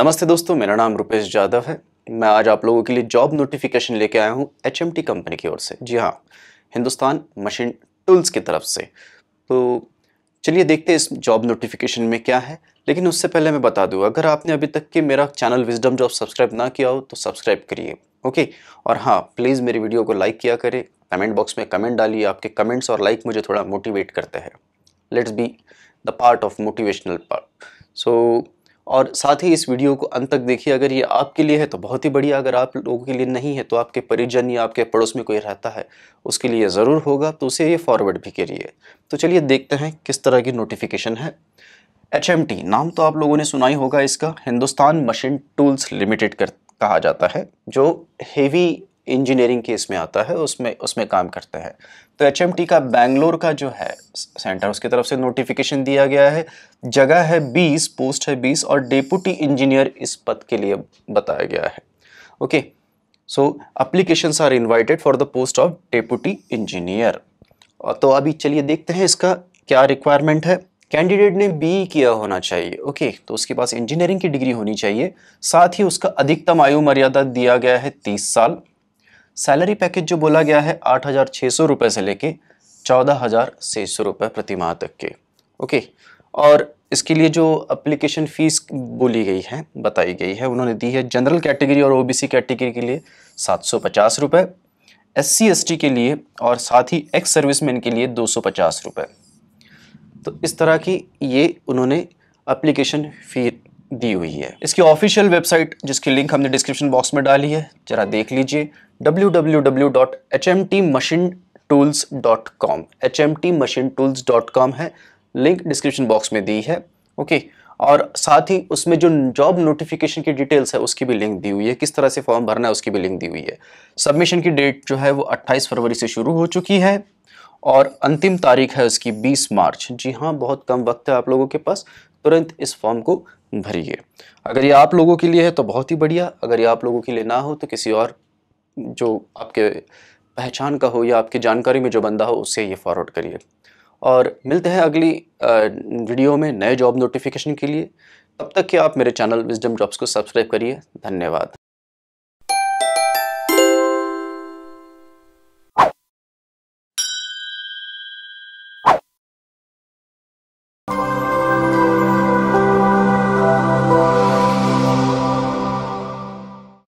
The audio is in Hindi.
नमस्ते दोस्तों मेरा नाम रुपेश यादव है मैं आज आप लोगों के लिए जॉब नोटिफिकेशन लेके आया हूँ एच कंपनी की ओर से जी हाँ हिंदुस्तान मशीन टूल्स की तरफ से तो चलिए देखते हैं इस जॉब नोटिफिकेशन में क्या है लेकिन उससे पहले मैं बता दूँ अगर आपने अभी तक के मेरा चैनल विजडम जॉब सब्सक्राइब ना किया हो तो सब्सक्राइब करिए ओके और हाँ प्लीज़ मेरी वीडियो को लाइक किया करें कमेंट बॉक्स में कमेंट डालिए आपके कमेंट्स और लाइक मुझे थोड़ा मोटिवेट करते हैं let's be the part of motivational part so और साथ ही इस वीडियो को अंत तक देखिए अगर ये आपके लिए है तो बहुत ही बढ़िया अगर आप लोगों के लिए नहीं है तो आपके परिजन या आपके पड़ोस में कोई रहता है उसके लिए ज़रूर होगा तो उसे ये फॉरवर्ड भी करिए तो चलिए देखते हैं किस तरह की नोटिफिकेशन है एच नाम तो आप लोगों ने सुना ही होगा इसका हिंदुस्तान मशीन टूल्स लिमिटेड कर कहा जाता है जो हेवी इंजीनियरिंग केस में आता है उसमें उसमें काम करता है तो एच का बैंगलोर का जो है सेंटर उसकी तरफ से नोटिफिकेशन दिया गया है जगह है बीस पोस्ट है बीस और डेपुटी इंजीनियर इस पद के लिए बताया गया है okay so application are invited for the post of deputy engineer तो अभी चलिए देखते हैं इसका क्या रिक्वायरमेंट है कैंडिडेट ने बी किया होना चाहिए ओके तो उसके पास इंजीनियरिंग की डिग्री होनी चाहिए साथ ही उसका अधिकतम आयु मर्यादा दिया गया है तीस साल सैलरी पैकेज जो बोला गया है आठ हज़ार छः सौ रुपये से लेके चौदह हज़ार छः सौ रुपये प्रति माह तक के ओके और इसके लिए जो अप्लीकेशन फ़ीस बोली गई है बताई गई है उन्होंने दी है जनरल कैटेगरी और ओबीसी कैटेगरी के लिए सात सौ पचास रुपये एस सी के लिए और साथ ही एक्स सर्विस मैन के लिए दो सौ पचास रुपये तो इस तरह की ये उन्होंने अप्लीकेशन फ़ी दी हुई है इसकी ऑफिशियल वेबसाइट जिसकी लिंक हमने डिस्क्रिप्शन बॉक्स में डाली है जरा देख लीजिए www.hmtmachinetools.com hmtmachinetools.com है लिंक डिस्क्रिप्शन बॉक्स में दी है ओके और साथ ही उसमें जो जॉब नोटिफिकेशन की डिटेल्स है उसकी भी लिंक दी हुई है किस तरह से फॉर्म भरना है उसकी भी लिंक दी हुई है सबमिशन की डेट जो है वो 28 फरवरी से शुरू हो चुकी है और अंतिम तारीख है उसकी 20 मार्च जी हाँ बहुत कम वक्त है आप लोगों के पास तुरंत इस फॉर्म को भरिए अगर ये आप लोगों के लिए है तो बहुत ही बढ़िया अगर ये आप लोगों के लिए ना हो तो किसी और जो आपके पहचान का हो या आपकी जानकारी में जो बंदा हो उससे ये फॉरवर्ड करिए और मिलते हैं अगली वीडियो में नए जॉब नोटिफिकेशन के लिए तब तक कि आप मेरे चैनल विजडम जॉब्स को सब्सक्राइब करिए धन्यवाद